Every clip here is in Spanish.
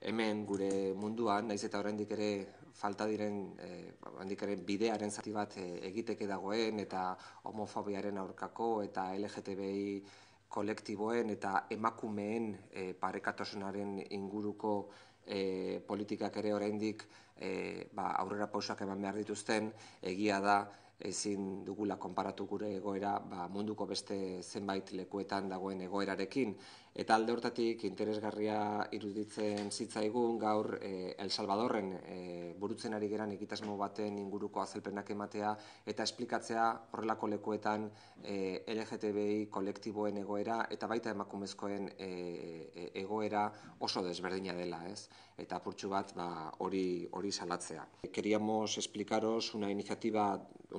hemen gure munduan, naiz eta oraindik ere falta diren eh, oraindik ere bidearen zati bat eh, egiteke dagoen eta homofobiaren aurkako eta LGTBI kolektiboen eta emakumeen e, eh, parekatasunaren inguruko e, politikak ere oraindik e, ba, aurrera pausak eman behar dituzten egia da ezin dugula konparatu gure egoera ba, munduko beste zenbait lekuetan dagoen egoerarekin Eta alde hortatik interesgarria iruditzen zitzaigun gaur eh, El Salvadorren eh, burutzen ari geran egitasmo baten inguruko azelpenak ematea eta esplikatzea horrelako lekuetan eh, LGTBI kolektiboen egoera eta baita emakumezkoen e, egoera oso desberdina dela, ez? Eta purtsu bat ba, hori hori salatzea. Queríamos explicaros una iniciativa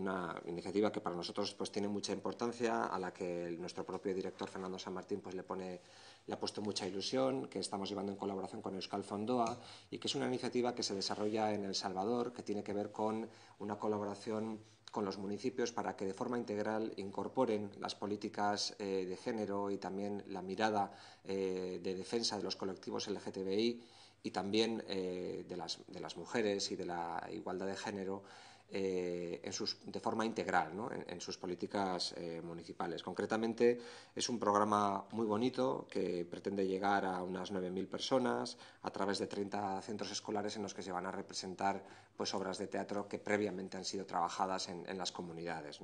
una iniciativa que para nosotros pues tiene mucha importancia a la que nuestro propio director Fernando San Martín pues le pone le ha puesto mucha ilusión, que estamos llevando en colaboración con Euskal Fondoa y que es una iniciativa que se desarrolla en El Salvador, que tiene que ver con una colaboración con los municipios para que de forma integral incorporen las políticas eh, de género y también la mirada eh, de defensa de los colectivos LGTBI y también eh, de las mujeres y de la igualdad de género eh, en sus, de forma integral en, sus políticas eh, municipales. Concretamente, es un programa muy bonito que pretende llegar a unas 9.000 personas a través de 30 centros escolares en los que se van a representar pues, obras de teatro que previamente han sido trabajadas en, las comunidades.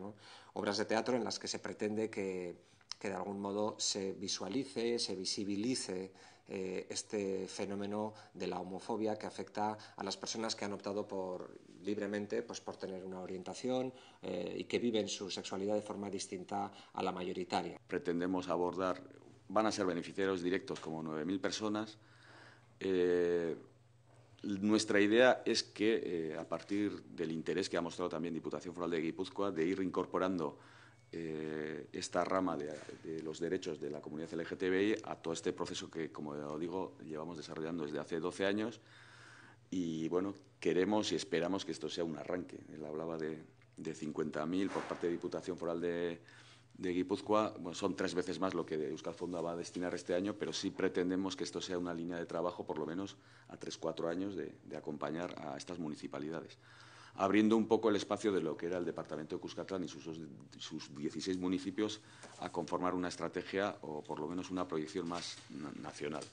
Obras de teatro en las que se pretende que que de algún modo se visualice, se visibilice eh, este fenómeno de la homofobia que afecta a las personas que han optado por libremente pues por tener una orientación eh, y que viven su sexualidad de forma distinta a la mayoritaria. Pretendemos abordar, van a ser beneficiarios directos como 9.000 personas. Eh, nuestra idea es que, a partir del interés que ha mostrado también Diputación Foral de Guipúzcoa, de ir incorporando eh, esta rama de, los derechos de la comunidad LGTBI a todo este proceso que, como digo, llevamos desarrollando desde hace 12 años y, bueno, queremos y esperamos que esto sea un arranque. Él hablaba de, de 50.000 por parte de Diputación Foral de, de Guipúzcoa. son tres veces más lo que Euskal Fonda va a destinar este año, pero sí pretendemos que esto sea una línea de trabajo, por lo menos a tres, cuatro años, de acompañar a estas municipalidades abriendo un poco el espacio de lo que era el departamento de Cuscatlán y sus, sus 16 municipios a conformar una estrategia o por lo menos una proyección más nacional.